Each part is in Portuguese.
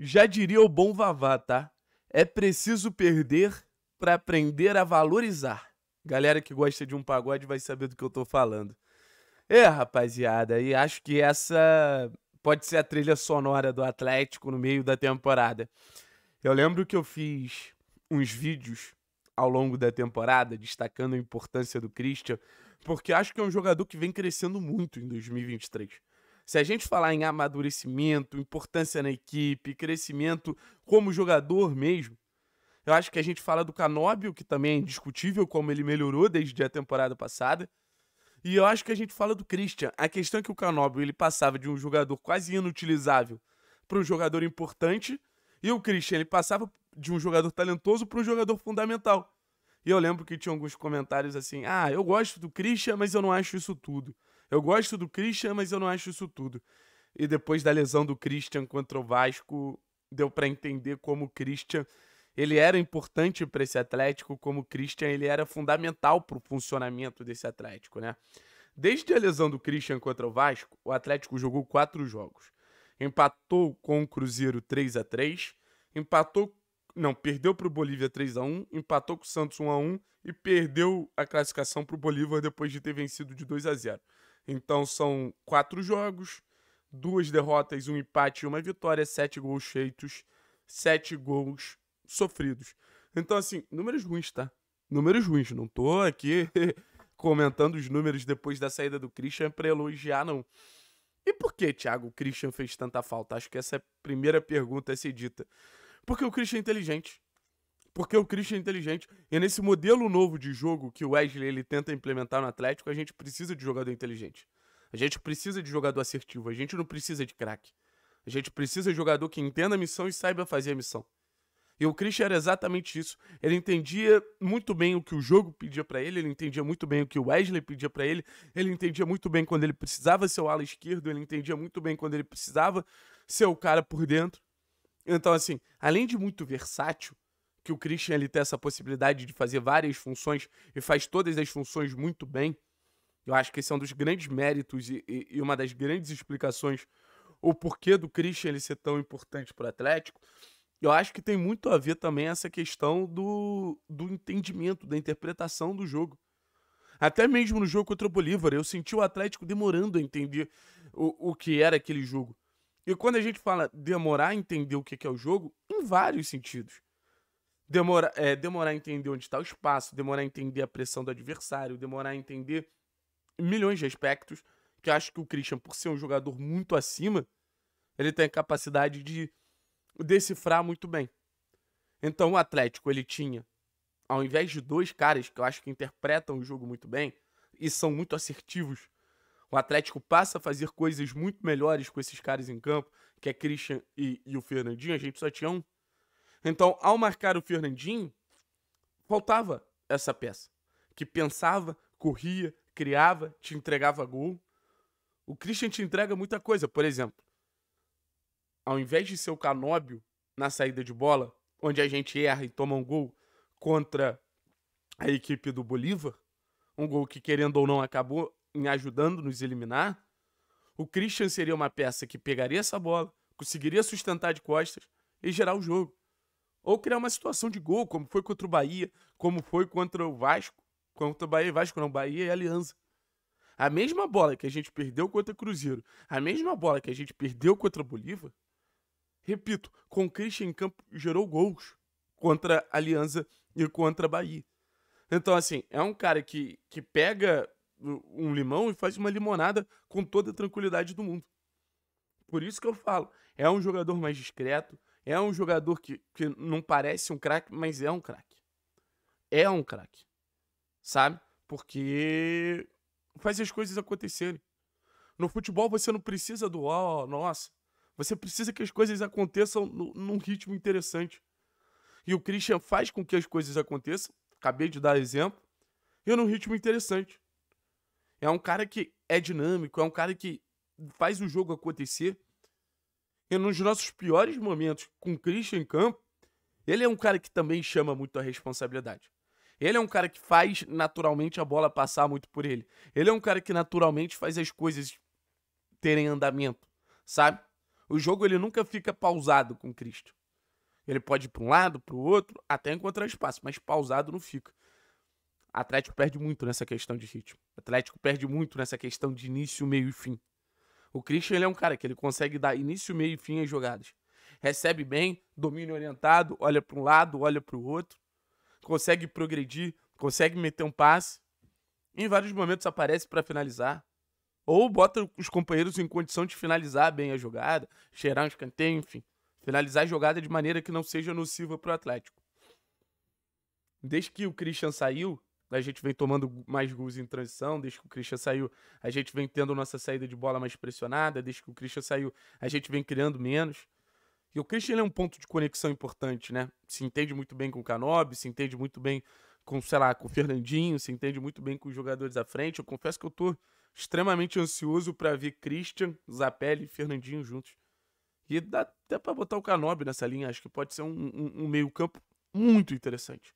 Já diria o bom Vavá, tá? É preciso perder para aprender a valorizar. Galera que gosta de um pagode vai saber do que eu tô falando. É, rapaziada, e acho que essa pode ser a trilha sonora do Atlético no meio da temporada. Eu lembro que eu fiz uns vídeos ao longo da temporada destacando a importância do Christian, porque acho que é um jogador que vem crescendo muito em 2023. Se a gente falar em amadurecimento, importância na equipe, crescimento como jogador mesmo, eu acho que a gente fala do Canóbio, que também é indiscutível como ele melhorou desde a temporada passada. E eu acho que a gente fala do Christian. A questão é que o Canóbio ele passava de um jogador quase inutilizável para um jogador importante, e o Christian ele passava de um jogador talentoso para um jogador fundamental. E eu lembro que tinha alguns comentários assim: ah, eu gosto do Christian, mas eu não acho isso tudo. Eu gosto do Christian, mas eu não acho isso tudo. E depois da lesão do Christian contra o Vasco, deu para entender como o Christian ele era importante para esse Atlético, como o Christian ele era fundamental para o funcionamento desse Atlético, né? Desde a lesão do Christian contra o Vasco, o Atlético jogou quatro jogos. Empatou com o Cruzeiro 3 a 3 empatou. Não, perdeu para o Bolívia 3 a 1 empatou com o Santos 1 a 1 e perdeu a classificação para o Bolívar depois de ter vencido de 2 a 0 então são quatro jogos, duas derrotas, um empate e uma vitória, sete gols feitos, sete gols sofridos. Então, assim, números ruins, tá? Números ruins. Não tô aqui comentando os números depois da saída do Christian pra elogiar, não. E por que, Thiago, o Christian fez tanta falta? Acho que essa é a primeira pergunta a ser dita. Porque o Christian é inteligente porque o Christian é inteligente. E é nesse modelo novo de jogo que o Wesley ele tenta implementar no Atlético, a gente precisa de jogador inteligente. A gente precisa de jogador assertivo. A gente não precisa de craque. A gente precisa de jogador que entenda a missão e saiba fazer a missão. E o Christian era exatamente isso. Ele entendia muito bem o que o jogo pedia para ele, ele entendia muito bem o que o Wesley pedia para ele, ele entendia muito bem quando ele precisava ser o ala esquerdo, ele entendia muito bem quando ele precisava ser o cara por dentro. Então, assim, além de muito versátil, que o Christian ele tem essa possibilidade de fazer várias funções e faz todas as funções muito bem. Eu acho que esse é um dos grandes méritos e, e, e uma das grandes explicações o porquê do Christian ele ser tão importante para o Atlético. Eu acho que tem muito a ver também essa questão do, do entendimento, da interpretação do jogo. Até mesmo no jogo contra o Bolívar, eu senti o Atlético demorando a entender o, o que era aquele jogo. E quando a gente fala demorar a entender o que é o jogo, em vários sentidos. Demora, é, demorar a entender onde está o espaço, demorar a entender a pressão do adversário, demorar a entender milhões de aspectos. Que eu acho que o Christian, por ser um jogador muito acima, ele tem a capacidade de decifrar muito bem. Então o Atlético, ele tinha, ao invés de dois caras que eu acho que interpretam o jogo muito bem e são muito assertivos, o Atlético passa a fazer coisas muito melhores com esses caras em campo, que é Christian e, e o Fernandinho, a gente só tinha um. Então, ao marcar o Fernandinho, faltava essa peça que pensava, corria, criava, te entregava gol. O Christian te entrega muita coisa, por exemplo. Ao invés de ser o Canóbio na saída de bola, onde a gente erra e toma um gol contra a equipe do Bolívar, um gol que querendo ou não acabou em ajudando nos eliminar, o Christian seria uma peça que pegaria essa bola, conseguiria sustentar de costas e gerar o jogo ou criar uma situação de gol, como foi contra o Bahia, como foi contra o Vasco, contra o Bahia e Vasco, não, Bahia e Aliança. A mesma bola que a gente perdeu contra o Cruzeiro, a mesma bola que a gente perdeu contra o Bolívar, repito, com o Christian em campo gerou gols contra a Aliança e contra a Bahia. Então, assim, é um cara que, que pega um limão e faz uma limonada com toda a tranquilidade do mundo. Por isso que eu falo, é um jogador mais discreto, é um jogador que, que não parece um craque, mas é um craque. É um craque. Sabe? Porque faz as coisas acontecerem. No futebol você não precisa do ó, oh, nossa. Você precisa que as coisas aconteçam no, num ritmo interessante. E o Christian faz com que as coisas aconteçam. Acabei de dar exemplo. E num ritmo interessante. É um cara que é dinâmico, é um cara que faz o jogo acontecer e nos nossos piores momentos com o Christian em campo, ele é um cara que também chama muito a responsabilidade. Ele é um cara que faz naturalmente a bola passar muito por ele. Ele é um cara que naturalmente faz as coisas terem andamento, sabe? O jogo ele nunca fica pausado com Cristo. Ele pode ir para um lado, para o outro, até encontrar espaço, mas pausado não fica. Atlético perde muito nessa questão de ritmo. Atlético perde muito nessa questão de início, meio e fim. O Christian ele é um cara que ele consegue dar início, meio e fim às jogadas. Recebe bem, domínio orientado, olha para um lado, olha para o outro, consegue progredir, consegue meter um passe. Em vários momentos aparece para finalizar. Ou bota os companheiros em condição de finalizar bem a jogada, cheirar um escanteio, enfim. Finalizar a jogada de maneira que não seja nociva para o Atlético. Desde que o Christian saiu, a gente vem tomando mais gols em transição, desde que o Christian saiu, a gente vem tendo nossa saída de bola mais pressionada, desde que o Christian saiu, a gente vem criando menos. E o Christian é um ponto de conexão importante, né? Se entende muito bem com o Canobi, se entende muito bem com, sei lá, com o Fernandinho, se entende muito bem com os jogadores à frente. Eu confesso que eu tô extremamente ansioso para ver Christian, Zapelli e Fernandinho juntos. E dá até para botar o Canobi nessa linha, acho que pode ser um, um, um meio-campo muito interessante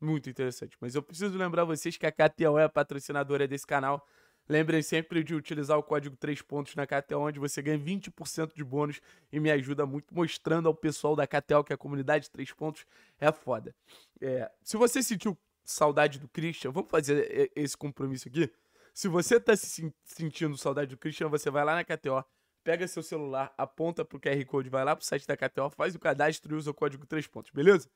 muito interessantes. Mas eu preciso lembrar vocês que a KTO é a patrocinadora desse canal. Lembrem sempre de utilizar o código 3 pontos na KTO, onde você ganha 20% de bônus e me ajuda muito, mostrando ao pessoal da KTO que a comunidade 3 pontos é foda. É, se você sentiu saudade do Christian, vamos fazer esse compromisso aqui. Se você está se sentindo saudade do Christian, você vai lá na KTO, pega seu celular, aponta pro QR Code, vai lá pro site da KTO, faz o cadastro e usa o código 3 pontos, beleza?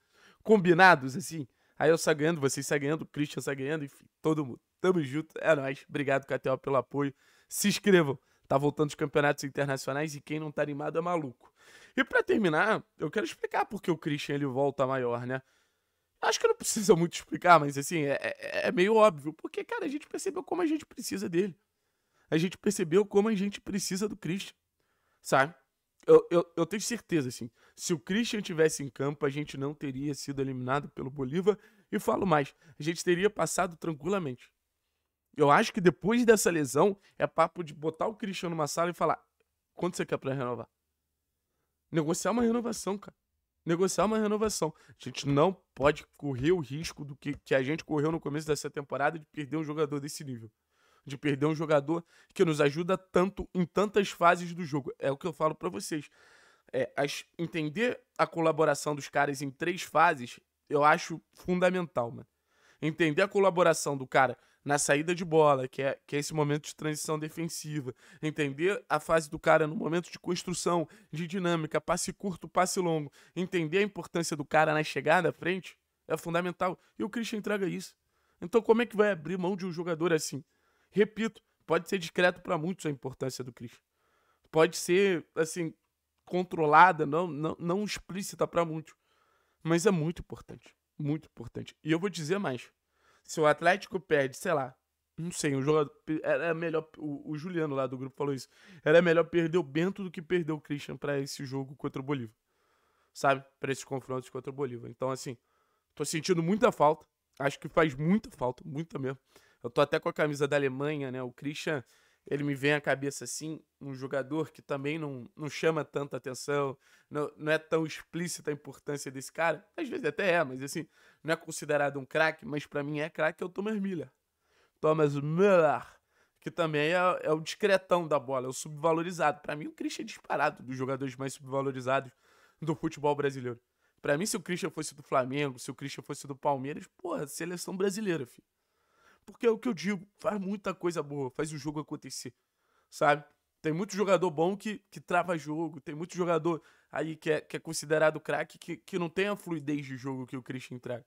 Combinados assim? Aí eu saio ganhando, vocês saem ganhando, o Christian sai ganhando, enfim, todo mundo. Tamo junto, é nóis. Obrigado, Cateó, pelo apoio. Se inscrevam. Tá voltando os campeonatos internacionais e quem não tá animado é maluco. E para terminar, eu quero explicar porque o Christian ele volta maior, né? Acho que não precisa muito explicar, mas assim, é, é, é, é meio óbvio. Porque, cara, a gente percebeu como a gente precisa dele. A gente percebeu como a gente precisa do Christian, sabe? eu, eu, eu, tenho certeza, assim, se o Christian tivesse em campo, a gente não teria sido eliminado pelo Bolívar. E falo mais, a gente teria passado tranquilamente. Eu acho que depois dessa lesão, é papo de botar o Christian numa sala e falar: quanto você quer para renovar? Negociar uma renovação, cara. Negociar uma renovação. A gente não pode correr o risco do que, que a gente correu no começo dessa temporada de perder um jogador desse nível de perder um jogador que nos ajuda tanto em tantas fases do jogo. É o que eu falo para vocês. É, as, entender a colaboração dos caras em três fases, eu acho fundamental, mano. Entender a colaboração do cara na saída de bola, que é, que é esse momento de transição defensiva. Entender a fase do cara no momento de construção, de dinâmica, passe curto, passe longo. Entender a importância do cara na chegada à frente é fundamental. E o Christian entrega isso. Então, como é que vai abrir mão de um jogador assim? Repito, pode ser discreto para muitos a importância do Cristo. Pode ser, assim, controlada, não, não, não explícita para muitos. Mas é muito importante. Muito importante. E eu vou dizer mais. Se o Atlético perde, sei lá, não sei, o jogador. Era melhor. O, o, Juliano lá do grupo falou isso. Era melhor perder o Bento do que perder o Christian para esse jogo contra o Bolívar. Sabe? Para esses confrontos contra o Bolívar. Então, assim, tô sentindo muita falta. Acho que faz muita falta, muita mesmo. Eu tô até com a camisa da Alemanha, né? O Christian, ele me vem à cabeça assim, um jogador que também não, não chama tanta atenção, não, não é tão explícita a importância desse cara. Às vezes até é, mas assim, não é considerado um craque, mas para mim é craque, é o Thomas Miller. Thomas Miller, que também é, é o discretão da bola, é o subvalorizado. Para mim, o Christian é disparado dos jogadores mais subvalorizados do futebol brasileiro. Para mim, se o Christian fosse do Flamengo, se o Christian fosse do Palmeiras, porra, seleção brasileira, filho. Porque é o que eu digo, faz muita coisa boa, faz o jogo acontecer, sabe? Tem muito jogador bom que, que trava jogo, tem muito jogador aí que é, que é considerado craque que, que não tem a fluidez de jogo que o Christian traga.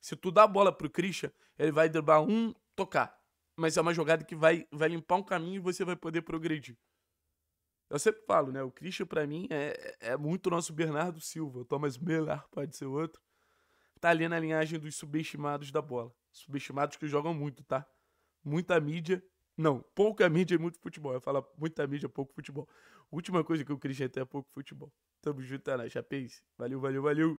Se tu dá a bola pro Christian, ele vai derrubar um, tocar. Mas é uma jogada que vai, vai limpar um caminho e você vai poder progredir. Eu sempre falo, né? O Christian, para mim, é, é muito nosso Bernardo Silva. O Thomas Miller pode ser outro. Tá ali na linhagem dos subestimados da bola subestimados que jogam muito, tá? Muita mídia. Não, pouca mídia e muito futebol. Eu falo muita mídia, pouco futebol. Última coisa que eu Christian tem é pouco futebol. Tamo junto, é nóis. Valeu, valeu, valeu.